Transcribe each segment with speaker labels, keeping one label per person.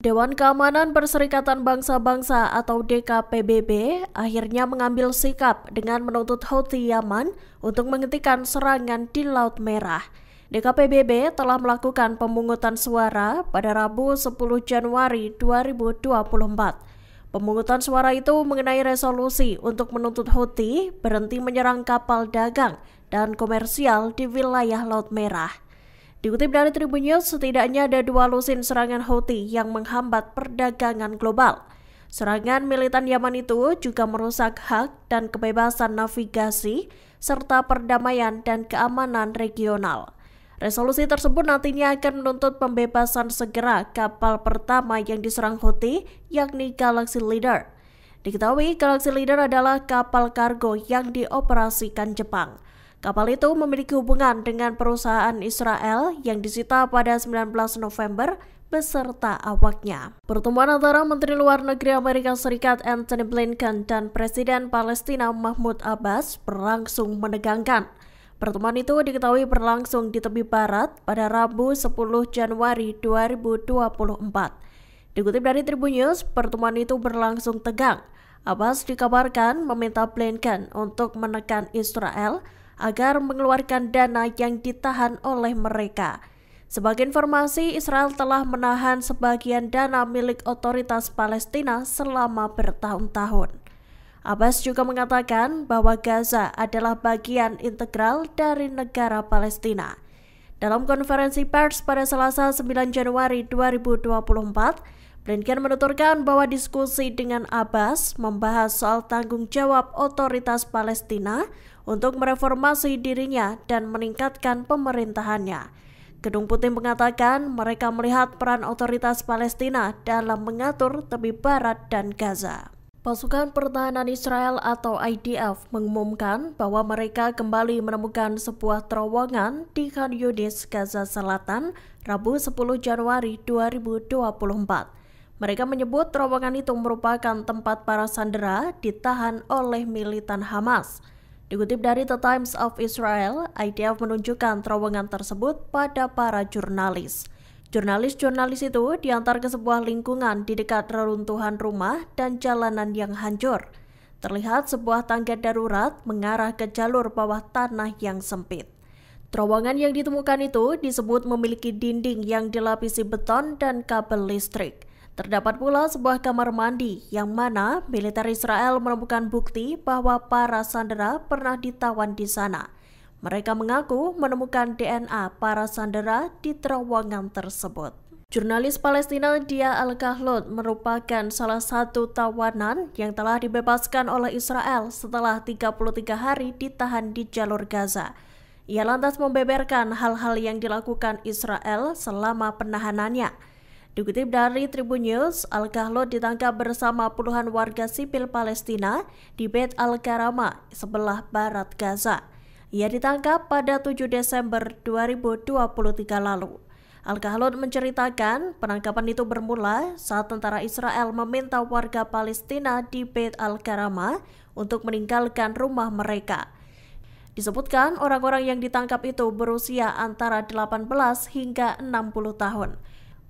Speaker 1: Dewan Keamanan Perserikatan Bangsa-Bangsa atau DKPBB akhirnya mengambil sikap dengan menuntut Houthi Yaman untuk menghentikan serangan di Laut Merah. DKPBB telah melakukan pemungutan suara pada Rabu 10 Januari 2024. Pemungutan suara itu mengenai resolusi untuk menuntut Houthi berhenti menyerang kapal dagang dan komersial di wilayah Laut Merah. Dikutip dari Tribun News, setidaknya ada dua lusin serangan Houthi yang menghambat perdagangan global. Serangan militan Yaman itu juga merusak hak dan kebebasan navigasi, serta perdamaian dan keamanan regional. Resolusi tersebut nantinya akan menuntut pembebasan segera kapal pertama yang diserang Houthi, yakni Galaxy Leader. Diketahui, Galaxy Leader adalah kapal kargo yang dioperasikan Jepang. Kapal itu memiliki hubungan dengan perusahaan Israel yang disita pada 19 November beserta awaknya. Pertemuan antara Menteri Luar Negeri Amerika Serikat Antony Blinken dan Presiden Palestina Mahmud Abbas berlangsung menegangkan. Pertemuan itu diketahui berlangsung di tepi barat pada Rabu 10 Januari 2024. Dikutip dari Tribun News, pertemuan itu berlangsung tegang. Abbas dikabarkan meminta Blinken untuk menekan Israel agar mengeluarkan dana yang ditahan oleh mereka. Sebagai informasi, Israel telah menahan sebagian dana milik otoritas Palestina selama bertahun-tahun. Abbas juga mengatakan bahwa Gaza adalah bagian integral dari negara Palestina. Dalam konferensi pers pada Selasa 9 Januari 2024, Blinken menuturkan bahwa diskusi dengan Abbas membahas soal tanggung jawab otoritas Palestina untuk mereformasi dirinya dan meningkatkan pemerintahannya. Gedung Putih mengatakan mereka melihat peran otoritas Palestina dalam mengatur tepi barat dan Gaza. Pasukan Pertahanan Israel atau IDF mengumumkan bahwa mereka kembali menemukan sebuah terowongan di Khan Yunis, Gaza Selatan, Rabu 10 Januari 2024. Mereka menyebut terowongan itu merupakan tempat para sandera ditahan oleh militan Hamas. Dikutip dari The Times of Israel, IDF menunjukkan terowongan tersebut pada para jurnalis. Jurnalis-jurnalis itu diantar ke sebuah lingkungan di dekat reruntuhan rumah dan jalanan yang hancur. Terlihat sebuah tangga darurat mengarah ke jalur bawah tanah yang sempit. Terowongan yang ditemukan itu disebut memiliki dinding yang dilapisi beton dan kabel listrik. Terdapat pula sebuah kamar mandi yang mana militer Israel menemukan bukti bahwa para sandera pernah ditawan di sana. Mereka mengaku menemukan DNA para sandera di terowongan tersebut. Jurnalis Palestina Dia al kahlut merupakan salah satu tawanan yang telah dibebaskan oleh Israel setelah 33 hari ditahan di jalur Gaza. Ia lantas membeberkan hal-hal yang dilakukan Israel selama penahanannya. Dikutip dari Tribun News, Al-Kahlo ditangkap bersama puluhan warga sipil Palestina di Beit Al-Karama, sebelah barat Gaza. Ia ditangkap pada 7 Desember 2023 lalu. Al-Kahlon menceritakan penangkapan itu bermula saat tentara Israel meminta warga Palestina di Beit Al-Karama untuk meninggalkan rumah mereka. Disebutkan orang-orang yang ditangkap itu berusia antara 18 hingga 60 tahun.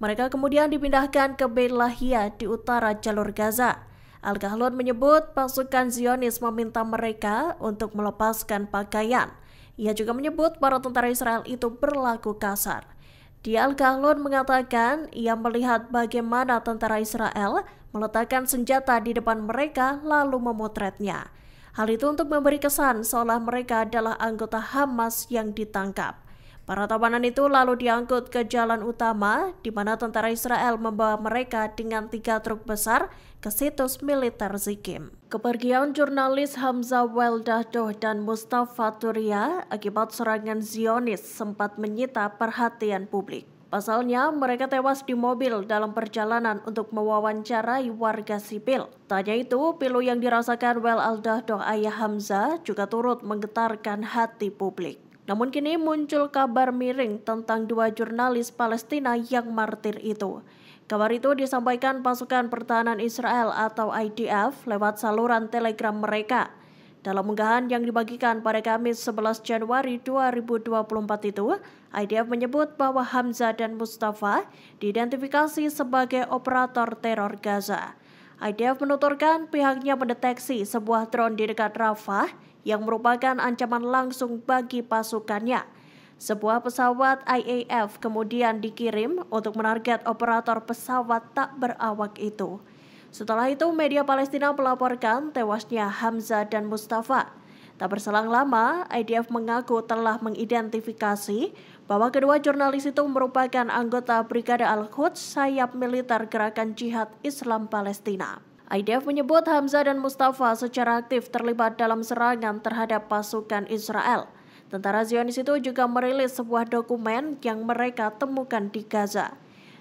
Speaker 1: Mereka kemudian dipindahkan ke Belahia di utara jalur Gaza. Al-Kahlun menyebut pasukan Zionis meminta mereka untuk melepaskan pakaian. Ia juga menyebut para tentara Israel itu berlaku kasar. Di Al-Kahlun mengatakan ia melihat bagaimana tentara Israel meletakkan senjata di depan mereka lalu memotretnya. Hal itu untuk memberi kesan seolah mereka adalah anggota Hamas yang ditangkap. Para tawanan itu lalu diangkut ke jalan utama, di mana tentara Israel membawa mereka dengan tiga truk besar ke situs militer Zikim. Kepergian jurnalis Hamzah Weldahdoh dan Mustafa Turia akibat serangan Zionis sempat menyita perhatian publik. Pasalnya, mereka tewas di mobil dalam perjalanan untuk mewawancarai warga sipil. Tanya itu, pilu yang dirasakan Wel Aldahdoh ayah Hamzah juga turut menggetarkan hati publik. Namun kini muncul kabar miring tentang dua jurnalis Palestina yang martir itu. Kabar itu disampaikan pasukan pertahanan Israel atau IDF lewat saluran telegram mereka. Dalam unggahan yang dibagikan pada Kamis 11 Januari 2024 itu, IDF menyebut bahwa Hamzah dan Mustafa diidentifikasi sebagai operator teror Gaza. IDF menuturkan pihaknya mendeteksi sebuah drone di dekat Rafah yang merupakan ancaman langsung bagi pasukannya. Sebuah pesawat IAF kemudian dikirim untuk menarget operator pesawat tak berawak itu. Setelah itu, media Palestina melaporkan tewasnya Hamza dan Mustafa. Tak berselang lama, IDF mengaku telah mengidentifikasi bahwa kedua jurnalis itu merupakan anggota Brigade Al-Quds sayap militer gerakan jihad Islam Palestina. IDF menyebut Hamzah dan Mustafa secara aktif terlibat dalam serangan terhadap pasukan Israel. Tentara Zionis itu juga merilis sebuah dokumen yang mereka temukan di Gaza.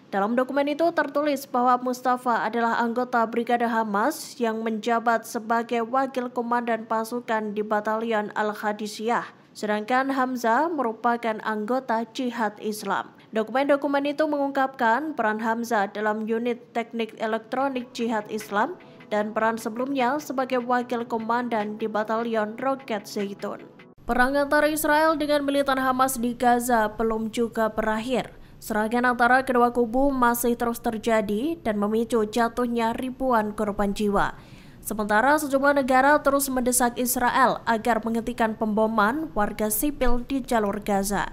Speaker 1: Dalam dokumen itu tertulis bahwa Mustafa adalah anggota Brigade Hamas yang menjabat sebagai wakil komandan pasukan di Batalion Al-Hadisiyah, sedangkan Hamzah merupakan anggota Jihad Islam. Dokumen-dokumen itu mengungkapkan peran Hamzah dalam unit teknik elektronik jihad Islam dan peran sebelumnya sebagai wakil komandan di batalion roket Zaitun. Perang antara Israel dengan militan Hamas di Gaza belum juga berakhir. Serangan antara kedua kubu masih terus terjadi dan memicu jatuhnya ribuan korban jiwa. Sementara sejumlah negara terus mendesak Israel agar menghentikan pemboman warga sipil di jalur Gaza.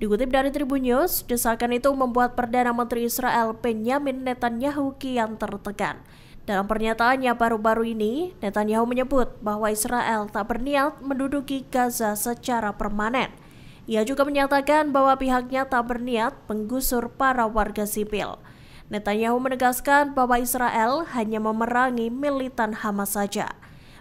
Speaker 1: Dikutip dari Tribun News, desakan itu membuat Perdana Menteri Israel Benjamin Netanyahu kian tertekan. Dalam pernyataannya baru-baru ini, Netanyahu menyebut bahwa Israel tak berniat menduduki Gaza secara permanen. Ia juga menyatakan bahwa pihaknya tak berniat menggusur para warga sipil. Netanyahu menegaskan bahwa Israel hanya memerangi militan Hamas saja.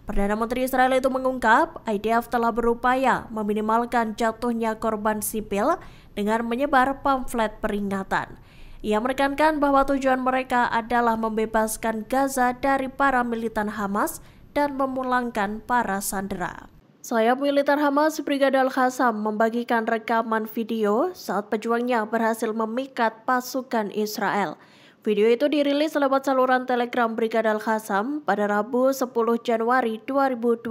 Speaker 1: Perdana Menteri Israel itu mengungkap, IDF telah berupaya meminimalkan jatuhnya korban sipil dengan menyebar pamflet peringatan. Ia menekankan bahwa tujuan mereka adalah membebaskan Gaza dari para militan Hamas dan memulangkan para sandera. Sayap militer Hamas Brigade al membagikan rekaman video saat pejuangnya berhasil memikat pasukan Israel. Video itu dirilis lewat saluran Telegram Brigadal Khasam pada Rabu 10 Januari 2024.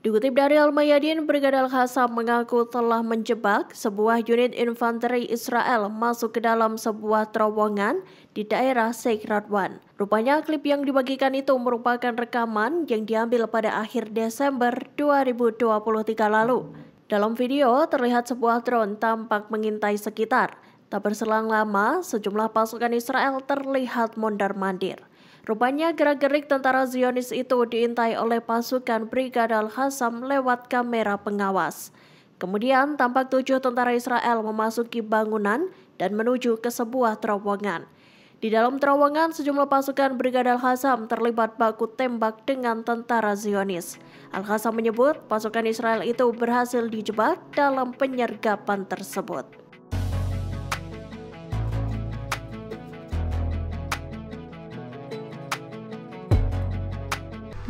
Speaker 1: Dikutip dari Al-Mayadin, Brigadal Khasam mengaku telah menjebak sebuah unit infanteri Israel masuk ke dalam sebuah terowongan di daerah Sheikh Radwan. Rupanya klip yang dibagikan itu merupakan rekaman yang diambil pada akhir Desember 2023 lalu. Dalam video, terlihat sebuah drone tampak mengintai sekitar. Tak berselang lama, sejumlah pasukan Israel terlihat mondar-mandir. Rupanya gerak-gerik tentara Zionis itu diintai oleh pasukan Brigade Al-Hassam lewat kamera pengawas. Kemudian tampak tujuh tentara Israel memasuki bangunan dan menuju ke sebuah terowongan. Di dalam terowongan, sejumlah pasukan Brigade Al-Hassam terlibat baku tembak dengan tentara Zionis. Al-Hassam menyebut pasukan Israel itu berhasil dijebak dalam penyergapan tersebut.